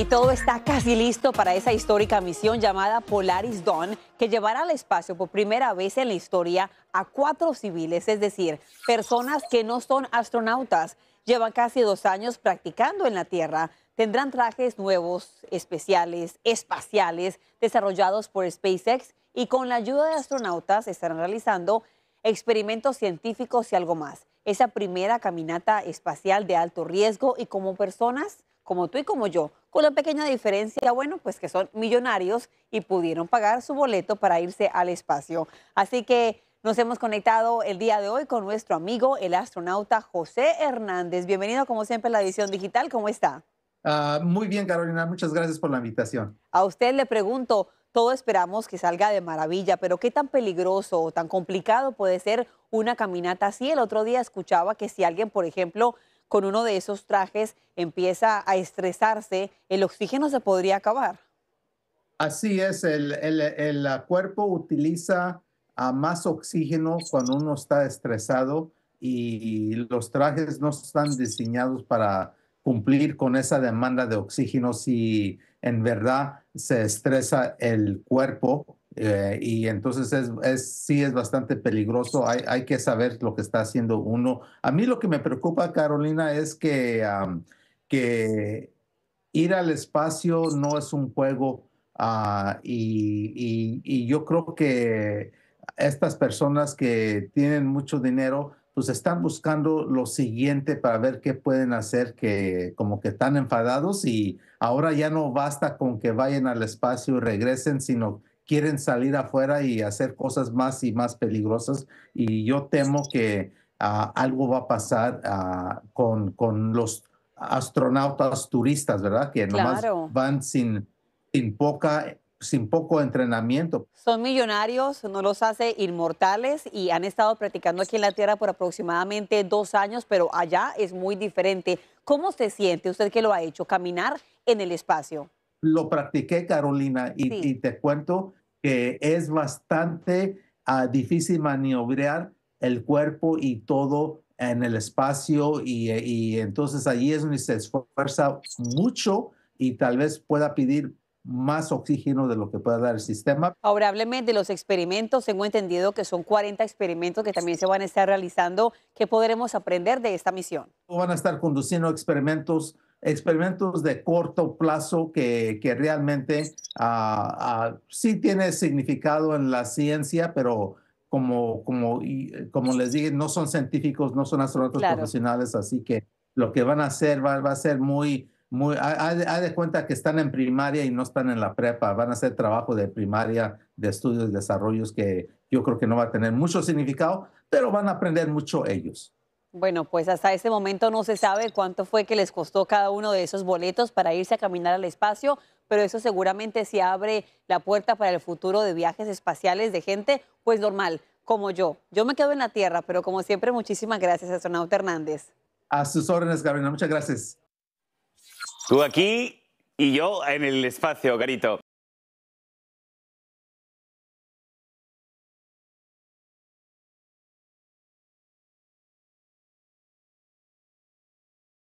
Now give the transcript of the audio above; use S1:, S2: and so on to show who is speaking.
S1: Y todo está casi listo para esa histórica misión llamada Polaris Dawn, que llevará al espacio por primera vez en la historia a cuatro civiles, es decir, personas que no son astronautas. Llevan casi dos años practicando en la Tierra. Tendrán trajes nuevos, especiales, espaciales, desarrollados por SpaceX y con la ayuda de astronautas estarán realizando experimentos científicos y algo más. Esa primera caminata espacial de alto riesgo y como personas como tú y como yo, con la pequeña diferencia, bueno, pues que son millonarios y pudieron pagar su boleto para irse al espacio. Así que nos hemos conectado el día de hoy con nuestro amigo, el astronauta José Hernández. Bienvenido, como siempre, a la edición digital. ¿Cómo está?
S2: Ah, muy bien, Carolina. Muchas gracias por la invitación.
S1: A usted le pregunto, todo esperamos que salga de maravilla, pero ¿qué tan peligroso o tan complicado puede ser una caminata así? El otro día escuchaba que si alguien, por ejemplo, con uno de esos trajes empieza a estresarse, el oxígeno se podría acabar.
S2: Así es, el, ah, cuerpo utiliza ah, más oxígeno cuando uno está estresado y los trajes no están diseñados para cumplir con esa demanda de oxígeno si en verdad se estresa el cuerpo. Eh, y entonces es, sí es bastante peligroso, hay, que saber lo que está haciendo uno. A mí lo que me preocupa, Carolina, es que, que ir al espacio no es un juego ah, y, y, yo creo que estas personas que tienen mucho dinero, pues están buscando lo siguiente para ver qué pueden hacer, que como que están enfadados y ahora ya no basta con que vayan al espacio y regresen, sino que quieren salir afuera y hacer cosas más y más peligrosas. Y yo temo que ah, algo va a pasar ah, con, con, los astronautas turistas, ¿verdad? Que nomás van sin, sin, poca, sin poco entrenamiento.
S1: Son millonarios, no los hace inmortales y han estado practicando aquí en la Tierra por aproximadamente dos años, pero allá es muy diferente. ¿Cómo se siente usted que lo ha hecho, caminar en el espacio?
S2: lo practiqué, Carolina, y, te cuento que es bastante ah, difícil maniobrar el cuerpo y todo en el espacio y, entonces allí es donde se esfuerza mucho y tal vez pueda pedir más oxígeno de lo que pueda dar el sistema.
S1: Ahora los experimentos. Tengo entendido que son 40 experimentos que también se van a estar realizando. ¿Qué podremos aprender de esta misión?
S2: Van a estar conduciendo experimentos experimentos de corto plazo que, que realmente ah, ah, sí tiene significado en la ciencia, pero como, como, como les dije, no son científicos, no son astronautas profesionales, así que lo que van a hacer va, va a ser muy, muy, de cuenta que están en primaria y no están en la prepa, van a hacer trabajo de primaria, de estudios, desarrollos que yo creo que no va a tener mucho significado, pero van a aprender mucho ellos.
S1: Bueno, pues hasta este momento no se sabe cuánto fue que les costó cada uno de esos boletos para irse a caminar al espacio, pero eso seguramente se abre la puerta para el futuro de viajes espaciales de gente, pues normal, como yo. Yo me quedo en la Tierra, pero como siempre, muchísimas gracias, a astronauta Hernández.
S2: A sus órdenes, Gabriela, muchas gracias.
S1: Tú aquí y yo en el espacio, Garito.